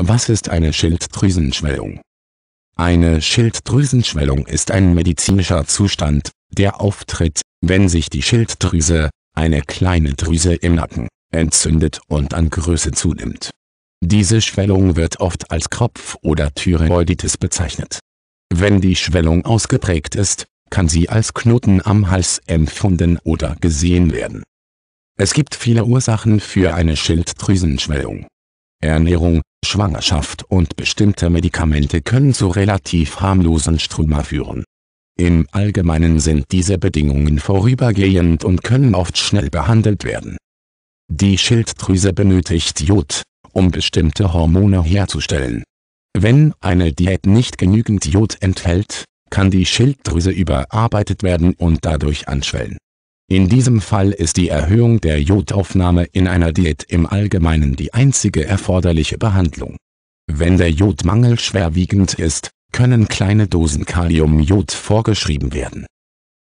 Was ist eine Schilddrüsenschwellung? Eine Schilddrüsenschwellung ist ein medizinischer Zustand, der auftritt, wenn sich die Schilddrüse, eine kleine Drüse im Nacken, entzündet und an Größe zunimmt. Diese Schwellung wird oft als Kropf- oder Thyroiditis bezeichnet. Wenn die Schwellung ausgeprägt ist, kann sie als Knoten am Hals empfunden oder gesehen werden. Es gibt viele Ursachen für eine Schilddrüsenschwellung Ernährung, Schwangerschaft und bestimmte Medikamente können zu relativ harmlosen Struma führen. Im Allgemeinen sind diese Bedingungen vorübergehend und können oft schnell behandelt werden. Die Schilddrüse benötigt Jod, um bestimmte Hormone herzustellen. Wenn eine Diät nicht genügend Jod enthält, kann die Schilddrüse überarbeitet werden und dadurch anschwellen in diesem Fall ist die Erhöhung der Jodaufnahme in einer Diät im Allgemeinen die einzige erforderliche Behandlung. Wenn der Jodmangel schwerwiegend ist, können kleine Dosen Kaliumjod vorgeschrieben werden.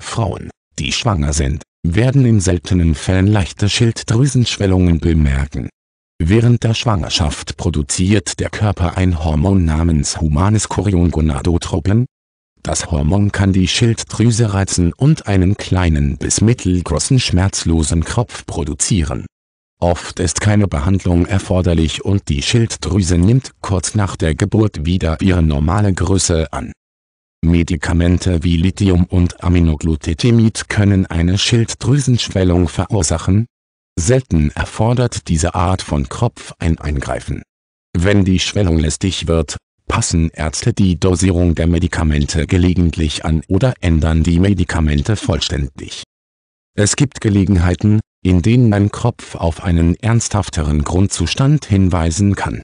Frauen, die schwanger sind, werden in seltenen Fällen leichte Schilddrüsenschwellungen bemerken. Während der Schwangerschaft produziert der Körper ein Hormon namens humanes Choriongonadotropin, das Hormon kann die Schilddrüse reizen und einen kleinen bis mittelgroßen schmerzlosen Kropf produzieren. Oft ist keine Behandlung erforderlich und die Schilddrüse nimmt kurz nach der Geburt wieder ihre normale Größe an. Medikamente wie Lithium und Aminoglutetimid können eine Schilddrüsenschwellung verursachen. Selten erfordert diese Art von Kropf ein Eingreifen. Wenn die Schwellung lästig wird, passen Ärzte die Dosierung der Medikamente gelegentlich an oder ändern die Medikamente vollständig. Es gibt Gelegenheiten, in denen ein Kopf auf einen ernsthafteren Grundzustand hinweisen kann.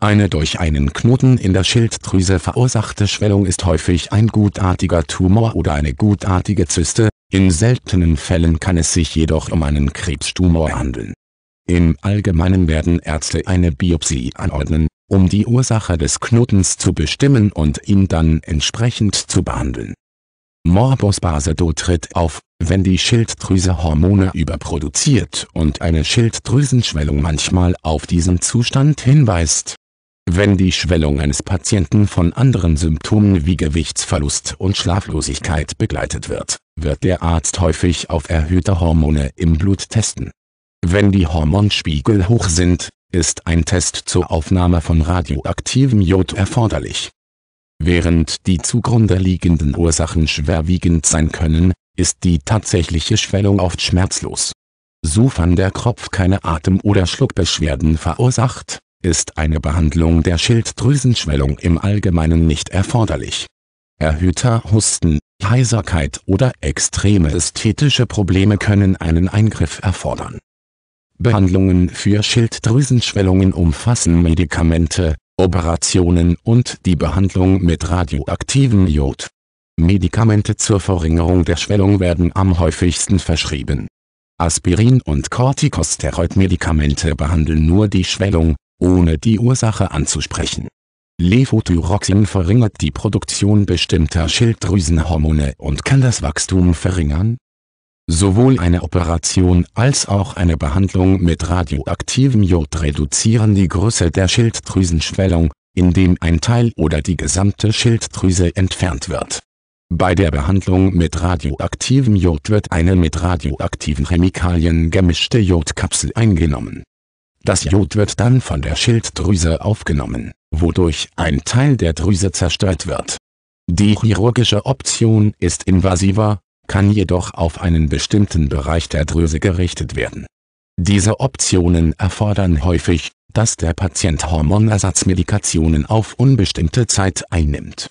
Eine durch einen Knoten in der Schilddrüse verursachte Schwellung ist häufig ein gutartiger Tumor oder eine gutartige Zyste, in seltenen Fällen kann es sich jedoch um einen Krebstumor handeln. Im Allgemeinen werden Ärzte eine Biopsie anordnen, um die Ursache des Knotens zu bestimmen und ihn dann entsprechend zu behandeln. Morbus Basedo tritt auf, wenn die Schilddrüse Hormone überproduziert und eine Schilddrüsenschwellung manchmal auf diesen Zustand hinweist. Wenn die Schwellung eines Patienten von anderen Symptomen wie Gewichtsverlust und Schlaflosigkeit begleitet wird, wird der Arzt häufig auf erhöhte Hormone im Blut testen. Wenn die Hormonspiegel hoch sind, ist ein Test zur Aufnahme von radioaktivem Jod erforderlich. Während die zugrunde liegenden Ursachen schwerwiegend sein können, ist die tatsächliche Schwellung oft schmerzlos. Sofern der Kropf keine Atem- oder Schluckbeschwerden verursacht, ist eine Behandlung der Schilddrüsenschwellung im Allgemeinen nicht erforderlich. Erhöhter Husten, Heiserkeit oder extreme ästhetische Probleme können einen Eingriff erfordern Behandlungen für Schilddrüsenschwellungen umfassen Medikamente, Operationen und die Behandlung mit radioaktivem Jod. Medikamente zur Verringerung der Schwellung werden am häufigsten verschrieben. Aspirin und Corticosteroid-Medikamente behandeln nur die Schwellung, ohne die Ursache anzusprechen. Levothyroxin verringert die Produktion bestimmter Schilddrüsenhormone und kann das Wachstum verringern, Sowohl eine Operation als auch eine Behandlung mit radioaktivem Jod reduzieren die Größe der Schilddrüsenschwellung, indem ein Teil oder die gesamte Schilddrüse entfernt wird. Bei der Behandlung mit radioaktivem Jod wird eine mit radioaktiven Chemikalien gemischte Jodkapsel eingenommen. Das Jod wird dann von der Schilddrüse aufgenommen, wodurch ein Teil der Drüse zerstört wird. Die chirurgische Option ist invasiver, kann jedoch auf einen bestimmten Bereich der Drüse gerichtet werden. Diese Optionen erfordern häufig, dass der Patient Hormonersatzmedikationen auf unbestimmte Zeit einnimmt